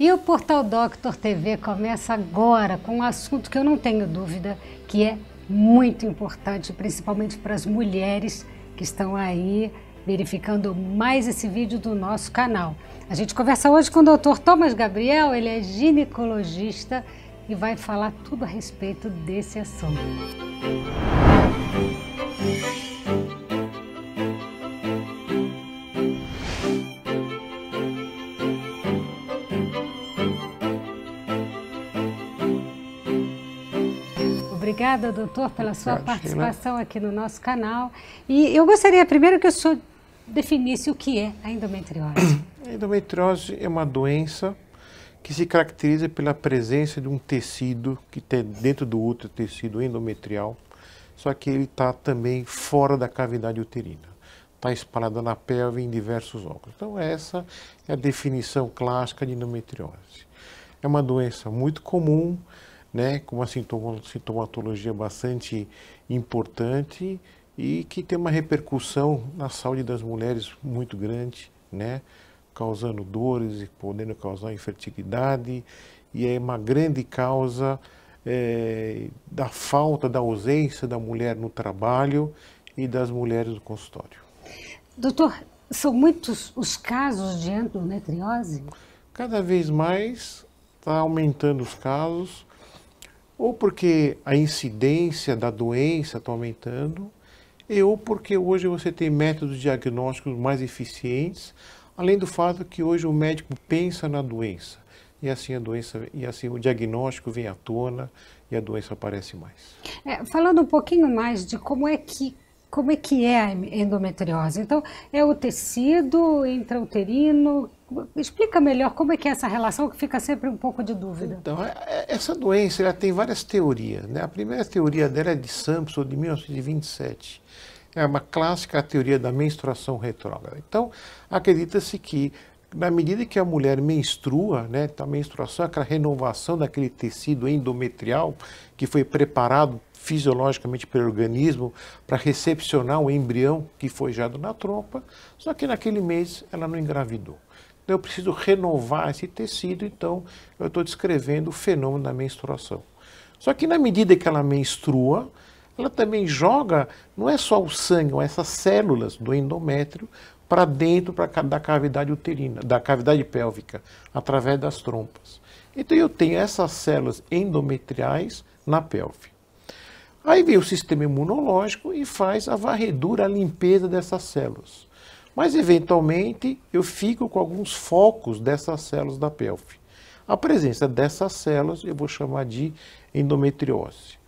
E o Portal Doctor TV começa agora com um assunto que eu não tenho dúvida que é muito importante, principalmente para as mulheres que estão aí verificando mais esse vídeo do nosso canal. A gente conversa hoje com o Dr. Thomas Gabriel, ele é ginecologista e vai falar tudo a respeito desse assunto. obrigada, doutor, pela sua participação aqui no nosso canal. E eu gostaria primeiro que o senhor definisse o que é a endometriose. A endometriose é uma doença que se caracteriza pela presença de um tecido que tem tá dentro do útero, tecido endometrial, só que ele está também fora da cavidade uterina. Está espalhada na pelve em diversos órgãos. Então, essa é a definição clássica de endometriose. É uma doença muito comum, né, com uma sintomatologia bastante importante e que tem uma repercussão na saúde das mulheres muito grande, né, causando dores e podendo causar infertilidade e é uma grande causa é, da falta, da ausência da mulher no trabalho e das mulheres no consultório. Doutor, são muitos os casos de endometriose? Cada vez mais está aumentando os casos ou porque a incidência da doença está aumentando, e ou porque hoje você tem métodos diagnósticos mais eficientes, além do fato que hoje o médico pensa na doença e assim a doença e assim o diagnóstico vem à tona e a doença aparece mais. É, falando um pouquinho mais de como é que como é que é a endometriose? Então, é o tecido intrauterino? Explica melhor como é que é essa relação, que fica sempre um pouco de dúvida. Então, é, é, essa doença ela tem várias teorias. Né? A primeira teoria dela é de Sampson, de 1927. É uma clássica teoria da menstruação retrógrada. Então, acredita-se que na medida que a mulher menstrua, né, a tá, menstruação é aquela renovação daquele tecido endometrial que foi preparado fisiologicamente pelo organismo para recepcionar o embrião que foi gerado na trompa, só que naquele mês ela não engravidou. Então eu preciso renovar esse tecido, então eu estou descrevendo o fenômeno da menstruação. Só que na medida que ela menstrua, ela também joga, não é só o sangue, essas células do endométrio para dentro pra, da cavidade uterina, da cavidade pélvica, através das trompas. Então eu tenho essas células endometriais na pelve. Aí vem o sistema imunológico e faz a varredura, a limpeza dessas células. Mas eventualmente eu fico com alguns focos dessas células da pelve. A presença dessas células eu vou chamar de endometriose.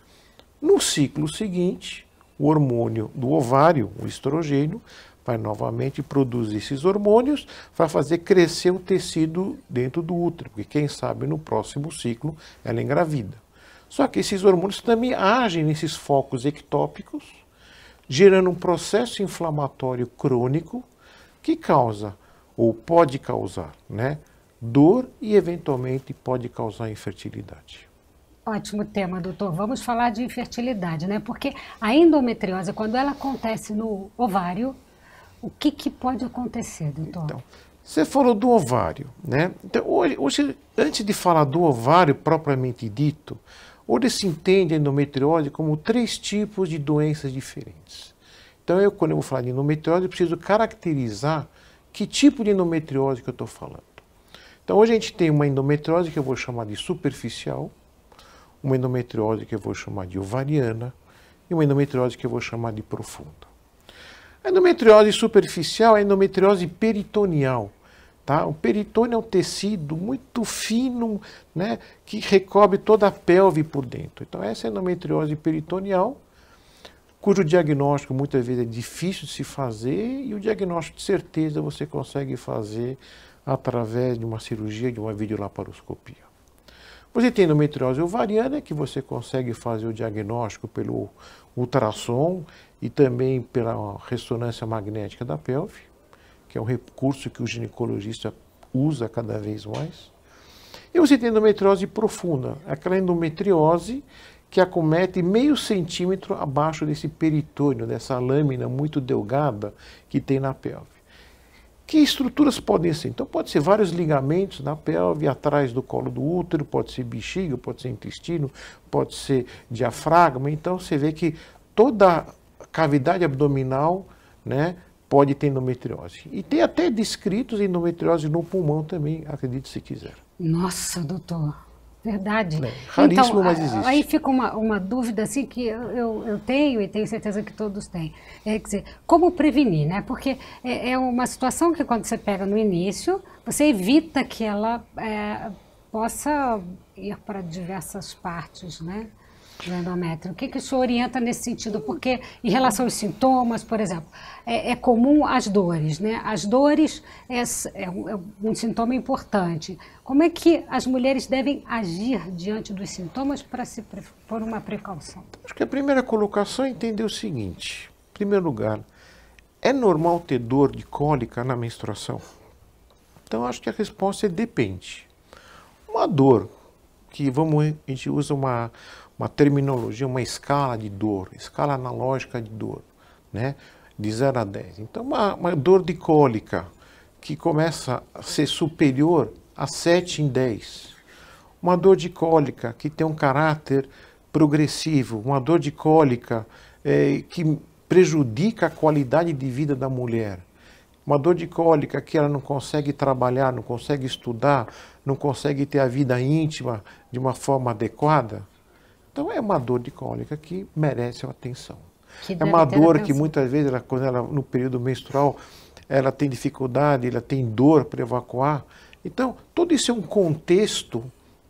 No ciclo seguinte, o hormônio do ovário, o estrogênio, vai novamente produzir esses hormônios, vai fazer crescer o tecido dentro do útero, porque quem sabe no próximo ciclo ela engravida. Só que esses hormônios também agem nesses focos ectópicos, gerando um processo inflamatório crônico que causa ou pode causar, né, dor e eventualmente pode causar infertilidade. Ótimo tema, doutor. Vamos falar de infertilidade, né? Porque a endometriose, quando ela acontece no ovário, o que, que pode acontecer, doutor? Então, você falou do ovário, né? Então, hoje, hoje, antes de falar do ovário propriamente dito, hoje se entende a endometriose como três tipos de doenças diferentes. Então, eu, quando eu vou falar de endometriose, eu preciso caracterizar que tipo de endometriose que eu estou falando. Então, hoje a gente tem uma endometriose que eu vou chamar de superficial, uma endometriose que eu vou chamar de ovariana e uma endometriose que eu vou chamar de profunda. A endometriose superficial é endometriose peritoneal. Tá? O peritônio é um tecido muito fino né, que recobre toda a pelve por dentro. Então, essa é a endometriose peritoneal, cujo diagnóstico muitas vezes é difícil de se fazer e o diagnóstico de certeza você consegue fazer através de uma cirurgia, de uma videolaparoscopia. Você tem endometriose ovariana, que você consegue fazer o diagnóstico pelo ultrassom e também pela ressonância magnética da pelve, que é um recurso que o ginecologista usa cada vez mais. E você tem endometriose profunda, aquela endometriose que acomete meio centímetro abaixo desse peritônio, dessa lâmina muito delgada que tem na pelve. Que estruturas podem ser? Então, pode ser vários ligamentos na pelve, atrás do colo do útero, pode ser bexiga, pode ser intestino, pode ser diafragma. Então, você vê que toda cavidade abdominal, né, pode ter endometriose. E tem até descritos endometriose no pulmão também, acredite se quiser. Nossa, doutor. Verdade. É, raríssimo, então, mas existe. Aí fica uma, uma dúvida assim que eu, eu tenho e tenho certeza que todos têm. É, quer dizer, como prevenir, né? Porque é, é, uma situação que quando você pega no início, você evita que ela é, possa ir para diversas partes, né? endométrio? O que, que o senhor orienta nesse sentido? Porque, em relação aos sintomas, por exemplo, é, é comum as dores, né? As dores é, é, um é sintoma importante. Como é que as mulheres devem agir diante dos sintomas para se por uma precaução? Acho que a primeira colocação é entender o seguinte: em primeiro lugar, é normal ter dor de cólica na menstruação? Então, acho que a resposta é depende. Uma dor que vamos, a gente usa uma uma terminologia, uma escala de dor, escala analógica de dor, né? de 0 a 10. Então, uma, uma dor de cólica que começa a ser superior a 7 em 10. Uma dor de cólica que tem um caráter progressivo, uma dor de cólica é, que prejudica a qualidade de vida da mulher. Uma dor de cólica que ela não consegue trabalhar, não consegue estudar, não consegue ter a vida íntima de uma forma adequada. Então é uma dor de cólica que merece atenção. Que é uma dor que muitas vezes, ela, quando ela no período menstrual, ela tem dificuldade, ela tem dor para evacuar. Então, todo isso é um contexto,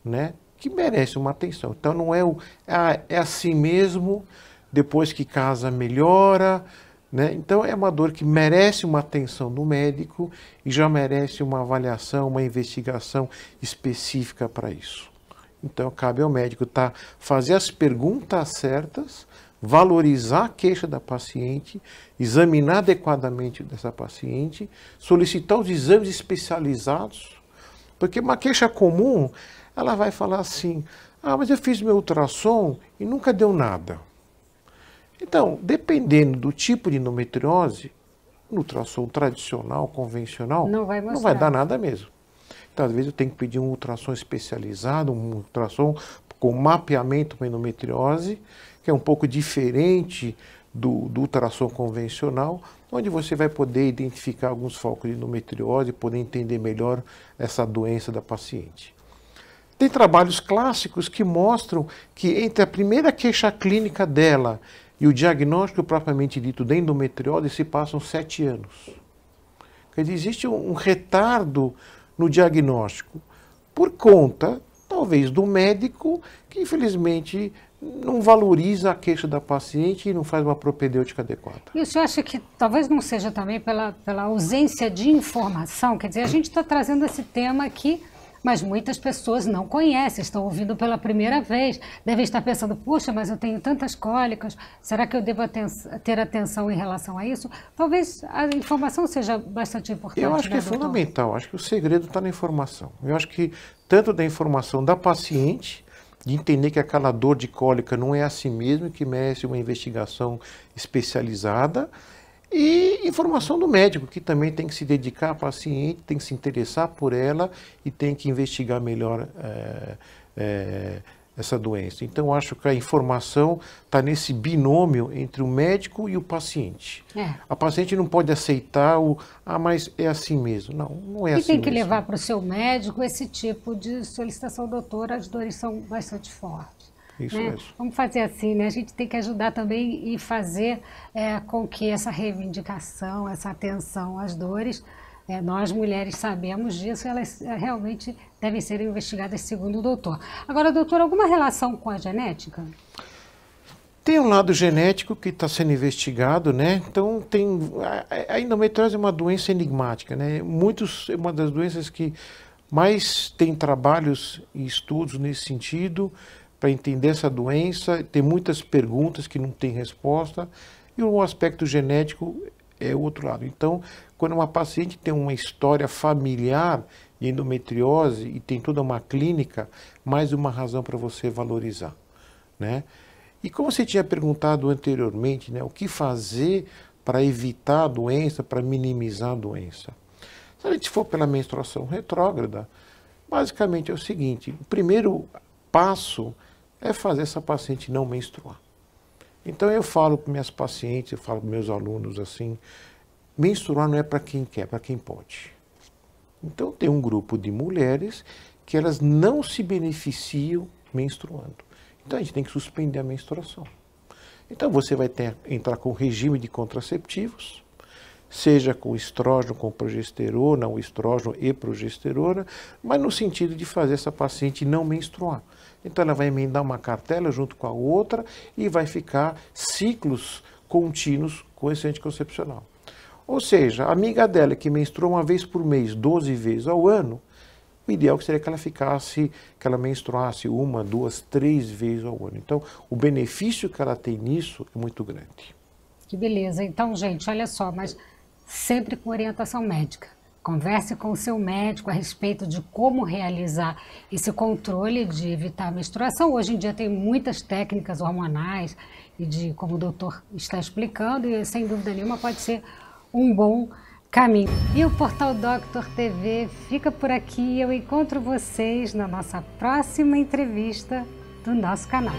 né, que merece uma atenção. Então não é o é, é assim mesmo, depois que casa melhora, né? Então é uma dor que merece uma atenção do médico e já merece uma avaliação, uma investigação específica para isso. Então, cabe ao médico tá, fazer as perguntas certas, valorizar a queixa da paciente, examinar adequadamente dessa paciente, solicitar os exames especializados, porque uma queixa comum, ela vai falar assim: ah, mas eu fiz meu ultrassom e nunca deu nada. Então, dependendo do tipo de endometriose, no ultrassom tradicional, convencional, não vai, mostrar. não vai dar nada mesmo talvez eu tenha que pedir um ultrassom especializado, um ultrassom com mapeamento para endometriose, que é um pouco diferente do, do ultrassom convencional, onde você vai poder identificar alguns focos de endometriose, poder entender melhor essa doença da paciente. Tem trabalhos clássicos que mostram que entre a primeira queixa clínica dela e o diagnóstico propriamente dito da endometriose se passam sete anos. Quer dizer, existe um retardo no diagnóstico por conta, talvez, do médico que infelizmente não valoriza a queixa da paciente e não faz uma propedêutica adequada. E o senhor acha que talvez não seja também pela, pela ausência de informação? Quer dizer, a gente está trazendo esse tema aqui mas muitas pessoas não conhecem, estão ouvindo pela primeira vez, devem estar pensando: puxa, mas eu tenho tantas cólicas, será que eu devo ter atenção em relação a isso? Talvez a informação seja bastante importante. Eu acho né, que é doutor? fundamental, acho que o segredo está na informação. Eu acho que tanto da informação da paciente, de entender que aquela dor de cólica não é a si mesmo que merece uma investigação especializada, e informação do médico, que também tem que se dedicar à paciente, tem que se interessar por ela e tem que investigar melhor é, é, essa doença. Então, acho que a informação está nesse binômio entre o médico e o paciente. É. A paciente não pode aceitar o, ah, mas é assim mesmo. Não, não é e assim. E tem que mesmo. levar para o seu médico esse tipo de solicitação, doutora, as dores são bastante fortes. Isso né? mesmo. Vamos fazer assim, né? A gente tem que ajudar também e fazer é, com que essa reivindicação, essa atenção às dores, é, nós mulheres sabemos disso, elas é, realmente devem ser investigadas segundo o doutor. Agora, doutor, alguma relação com a genética? Tem um lado genético que está sendo investigado, né? Então tem a endometriose é uma doença enigmática, né? Muitos é uma das doenças que mais tem trabalhos e estudos nesse sentido para entender essa doença, tem muitas perguntas que não tem resposta, e o aspecto genético é o outro lado. Então, quando uma paciente tem uma história familiar de endometriose e tem toda uma clínica, mais uma razão para você valorizar, né? E como você tinha perguntado anteriormente, né, o que fazer para evitar a doença, para minimizar a doença? Se a gente for pela menstruação retrógrada, basicamente é o seguinte: o primeiro passo é fazer essa paciente não menstruar. Então eu falo para minhas pacientes, eu falo para meus alunos assim, menstruar não é para quem quer, é para quem pode. Então tem um grupo de mulheres que elas não se beneficiam menstruando. Então a gente tem que suspender a menstruação. Então você vai ter, entrar com regime de contraceptivos, seja com estrógeno, com progesterona, ou estrógeno e progesterona, mas no sentido de fazer essa paciente não menstruar. Então ela vai emendar uma cartela junto com a outra e vai ficar ciclos contínuos com esse anticoncepcional. Ou seja, a amiga dela que menstruou uma vez por mês, 12 vezes ao ano, o ideal seria que ela ficasse, que ela menstruasse uma, duas, três vezes ao ano. Então, o benefício que ela tem nisso é muito grande. Que beleza. Então, gente, olha só, mas sempre com orientação médica. Converse com o seu médico a respeito de como realizar esse controle de evitar a menstruação. Hoje em dia tem muitas técnicas hormonais e de como o doutor está explicando, e sem dúvida nenhuma pode ser um bom caminho. E o Portal Doctor TV fica por aqui. Eu encontro vocês na nossa próxima entrevista do nosso canal.